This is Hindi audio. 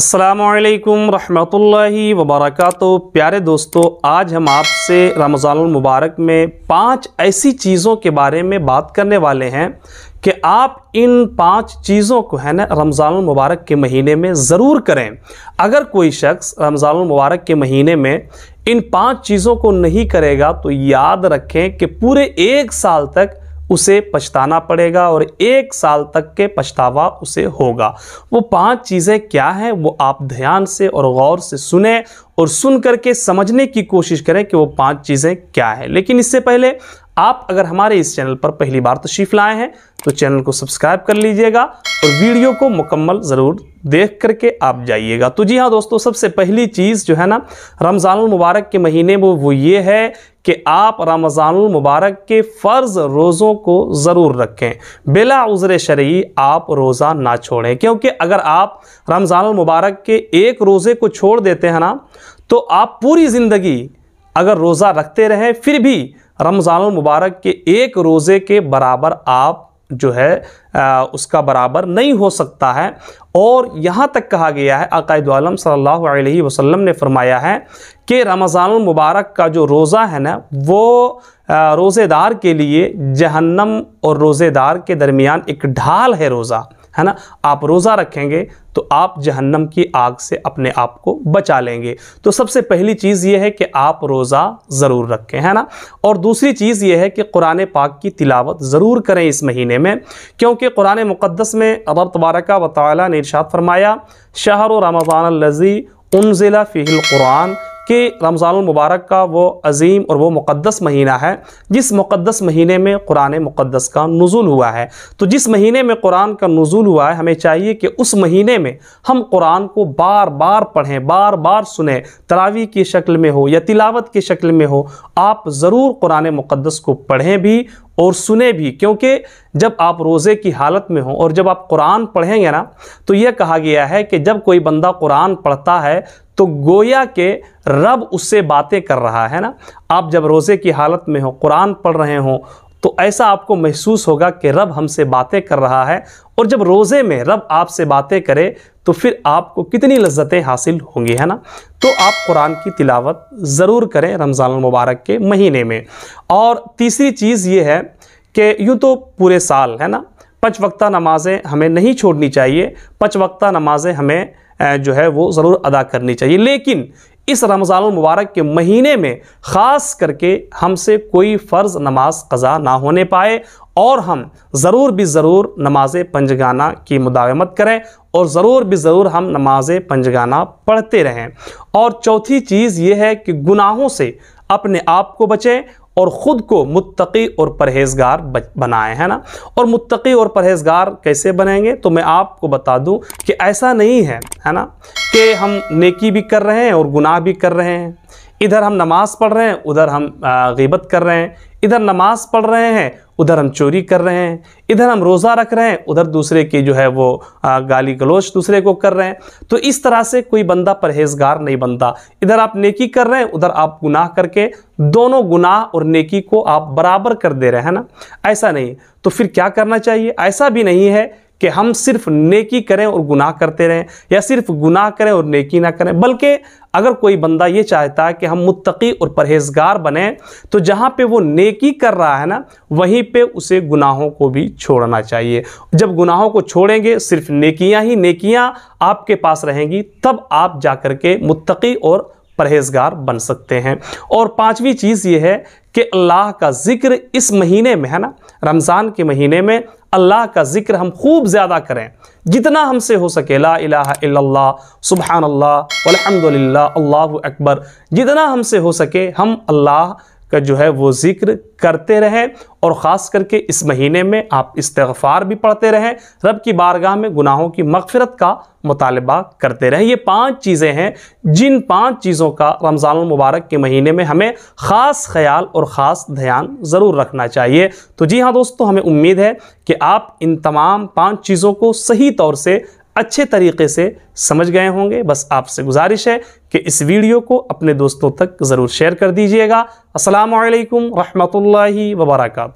असलकम रहमतुल्लाहि वबरक प्यारे दोस्तों आज हम आपसे मुबारक में पांच ऐसी चीज़ों के बारे में बात करने वाले हैं कि आप इन पांच चीज़ों को है ना मुबारक के महीने में ज़रूर करें अगर कोई शख्स मुबारक के महीने में इन पांच चीज़ों को नहीं करेगा तो याद रखें कि पूरे एक साल तक उसे पछताना पड़ेगा और एक साल तक के पछतावा उसे होगा वो पांच चीज़ें क्या हैं वो आप ध्यान से और गौर से सुने और सुन करके समझने की कोशिश करें कि वो पांच चीज़ें क्या हैं लेकिन इससे पहले आप अगर हमारे इस चैनल पर पहली बार तशीफ लाए हैं तो चैनल को सब्सक्राइब कर लीजिएगा और वीडियो को मुकम्मल ज़रूर देख करके आप जाइएगा तो जी हाँ दोस्तों सबसे पहली चीज़ जो है ना रमज़ान मुबारक के महीने में वो ये है कि आप रमज़ानमबारक के फ़र्ज़ रोज़ों को ज़रूर रखें बिला उज़र शरी आप रोज़ा ना छोड़ें क्योंकि अगर आप रमज़ानमबारक के एक रोज़े को छोड़ देते हैं ना तो आप पूरी ज़िंदगी अगर रोज़ा रखते रहें फिर भी मुबारक के एक रोज़े के बराबर आप जो है आ, उसका बराबर नहीं हो सकता है और यहाँ तक कहा गया है अकायद आलम सल्लल्लाहु अलैहि वसल्लम ने फरमाया है कि रमज़ान मुबारक का जो रोज़ा है ना वो रोज़ेदार के लिए जहन्नम और रोज़ेदार के दरमियान एक ढाल है रोज़ा है ना आप रोज़ा रखेंगे तो आप जहन्नम की आग से अपने आप को बचा लेंगे तो सबसे पहली चीज़ ये है कि आप रोज़ा ज़रूर रखें है ना और दूसरी चीज़ ये है कि कुरान पाक की तिलावत ज़रूर करें इस महीने में क्योंकि कुरान मुक़दस में अब तबारक व ताली ने इर्शाद फरमाया शाहर रमज़ान लजी उनजिला फ़िल कुरान कि मुबारक का वो अजीम और वो मुक़दस महीना है जिस मुक़दस महीने में कुरान मुक़दस का नज़ुल हुआ है तो जिस महीने में कुरान का नज़ुल हुआ है हमें चाहिए कि उस महीने में हम कुरान को बार बार पढ़ें बार बार सुने तरावी की शक्ल में हो या तिलावत की शक्ल में हो आप ज़रूर कुरान मुक़दस को पढ़ें भी और सुने भी क्योंकि जब आप रोज़े की हालत में हों और जब आप कुरान पढ़ेंगे ना तो यह कहा गया है कि जब कोई बंदा कुरान पढ़ता है तो गोया के रब उससे बातें कर रहा है ना आप जब रोज़े की हालत में हो कुरान पढ़ रहे हों तो ऐसा आपको महसूस होगा कि रब हमसे बातें कर रहा है और जब रोज़े में रब आपसे बातें करे तो फिर आपको कितनी लज्जतें हासिल होंगी है ना तो आप कुरान की तिलावत ज़रूर करें रमज़ान मुबारक के महीने में और तीसरी चीज़ ये है कि यूँ तो पूरे साल है ना पच वक्ता नमाज़ें हमें नहीं छोड़नी चाहिए पच वक्ता नमाज़ें हमें जो है वो ज़रूर अदा करनी चाहिए लेकिन इस रमज़ान मुबारक के महीने में ख़ास करके हमसे कोई फ़र्ज़ नमाज कज़ा ना होने पाए और हम ज़रूर भी ज़रूर नमाज पंजगाना की मुदावमत करें और ज़रूर भी ज़रूर हम नमाज पंजगाना पढ़ते रहें और चौथी चीज़ ये है कि गुनाहों से अपने आप को बचें और ख़ुद को मुत्तकी और परहेजगार बनाए हैं ना और मुत्तकी और परहेजगार कैसे बनेंगे तो मैं आपको बता दूं कि ऐसा नहीं है है ना कि हम नेकी भी कर रहे हैं और गुनाह भी कर रहे हैं इधर हम नमाज़ पढ़ रहे हैं उधर हम गिबत कर रहे हैं इधर नमाज पढ़ रहे हैं उधर हम चोरी कर रहे हैं इधर हम रोज़ा रख रहे हैं उधर दूसरे की जो है वो गाली गलोच दूसरे को कर रहे हैं तो इस तरह से कोई बंदा परहेजगार नहीं बनता इधर आप नेकी कर रहे हैं उधर आप गुनाह करके दोनों गुनाह और नेकी को आप बराबर कर दे रहे हैं ना ऐसा नहीं तो फिर क्या करना चाहिए ऐसा भी नहीं है कि हम सिर्फ नेकी करें और गुनाह करते रहें या सिर्फ गुनाह करें और नेकी ना करें बल्कि अगर कोई बंदा ये चाहता है कि हम मुत्तकी और परहेजगार बने तो जहाँ पे वो नेकी कर रहा है ना वहीं पे उसे गुनाहों को भी छोड़ना चाहिए जब गुनाहों को छोड़ेंगे सिर्फ नेकियाँ ही नेकियाँ आपके पास रहेंगी तब आप जा कर के मुत्तकी और परहेजगार बन सकते हैं और पांचवी चीज़ ये है कि अल्लाह का ज़िक्र इस महीने में है ना रमज़ान के महीने में अल्लाह का ज़िक्र हम खूब ज़्यादा करें जितना हमसे हो सके ला इला सुबहान अल्लाह अकबर जितना हमसे हो सके हम अल्लाह का जो है वो जिक्र करते रहें और ख़ास करके इस महीने में आप इस्तफ़ार भी पढ़ते रहें रब की बारगाह में गुनाहों की मगफरत का मुतालबा करते रहें ये पांच चीज़ें हैं जिन पांच चीज़ों का रमज़ान मुबारक के महीने में हमें ख़ास ख्याल और ख़ास ध्यान ज़रूर रखना चाहिए तो जी हाँ दोस्तों हमें उम्मीद है कि आप इन तमाम पाँच चीज़ों को सही तौर से अच्छे तरीके से समझ गए होंगे बस आपसे गुजारिश है कि इस वीडियो को अपने दोस्तों तक ज़रूर शेयर कर दीजिएगा असलकम वरहमल वबरकू